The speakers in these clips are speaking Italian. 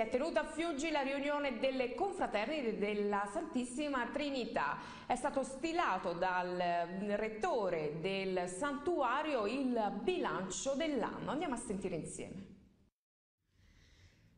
Si è tenuta a Fiuggi la riunione delle confraternite della Santissima Trinità. È stato stilato dal mm, rettore del santuario il bilancio dell'anno. Andiamo a sentire insieme.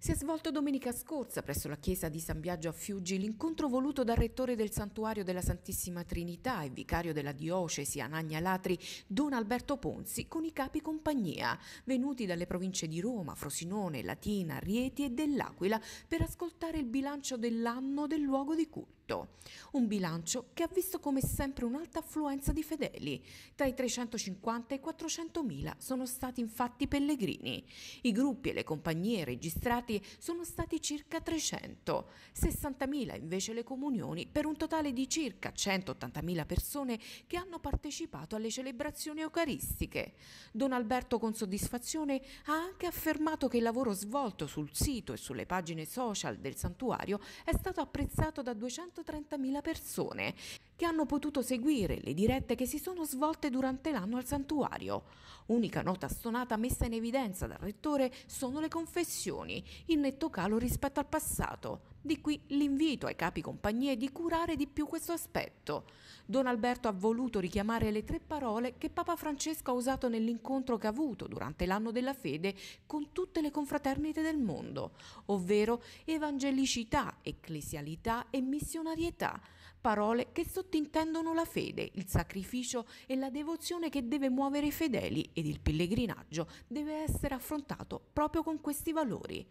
Si è svolto domenica scorsa presso la chiesa di San Biagio a Fiuggi l'incontro voluto dal rettore del santuario della Santissima Trinità e vicario della diocesi Anagna Latri, Don Alberto Ponzi, con i capi compagnia, venuti dalle province di Roma, Frosinone, Latina, Rieti e dell'Aquila per ascoltare il bilancio dell'anno del luogo di culto diritto. Un bilancio che ha visto come sempre un'alta affluenza di fedeli. Tra i 350 e i 400 mila sono stati infatti pellegrini. I gruppi e le compagnie registrati sono stati circa 300, 60 mila invece le comunioni, per un totale di circa 180 mila persone che hanno partecipato alle celebrazioni eucaristiche. Don Alberto con soddisfazione ha anche affermato che il lavoro svolto sul sito e sulle pagine social del santuario è stato apprezzato da 200 130.000 persone che hanno potuto seguire le dirette che si sono svolte durante l'anno al santuario. Unica nota stonata messa in evidenza dal rettore sono le confessioni, in netto calo rispetto al passato. Di qui l'invito ai capi compagnie di curare di più questo aspetto. Don Alberto ha voluto richiamare le tre parole che Papa Francesco ha usato nell'incontro che ha avuto durante l'anno della fede con tutte le confraternite del mondo, ovvero evangelicità, ecclesialità e missionarietà, parole che sottintendono la fede, il sacrificio e la devozione che deve muovere i fedeli ed il pellegrinaggio deve essere affrontato proprio con questi valori.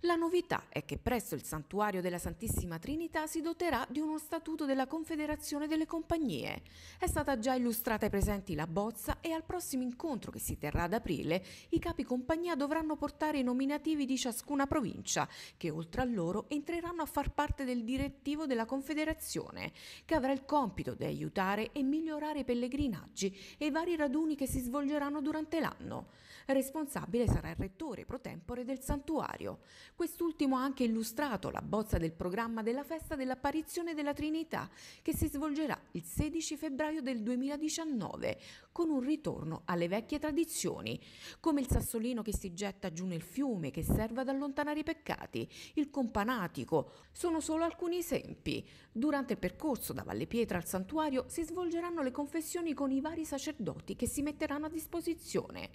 La novità è che presso il santuario santuario della Santissima Trinità si doterà di uno statuto della Confederazione delle Compagnie. È stata già illustrata ai presenti la bozza e al prossimo incontro che si terrà ad aprile i capi compagnia dovranno portare i nominativi di ciascuna provincia che oltre a loro entreranno a far parte del direttivo della Confederazione che avrà il compito di aiutare e migliorare i pellegrinaggi e i vari raduni che si svolgeranno durante l'anno. Responsabile sarà il rettore pro tempore del santuario. Quest'ultimo ha anche illustrato la bozza bozza del programma della festa dell'apparizione della Trinità, che si svolgerà il 16 febbraio del 2019, con un ritorno alle vecchie tradizioni, come il sassolino che si getta giù nel fiume che serve ad allontanare i peccati, il companatico, sono solo alcuni esempi. Durante il percorso da Valle Pietra al santuario si svolgeranno le confessioni con i vari sacerdoti che si metteranno a disposizione.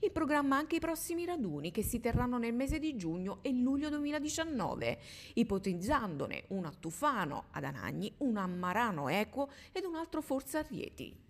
Il programma anche i prossimi raduni che si terranno nel mese di giugno e luglio 2019 ipotizzandone un a Tufano ad Anagni, un a Marano Equo ed un altro forse a Rieti.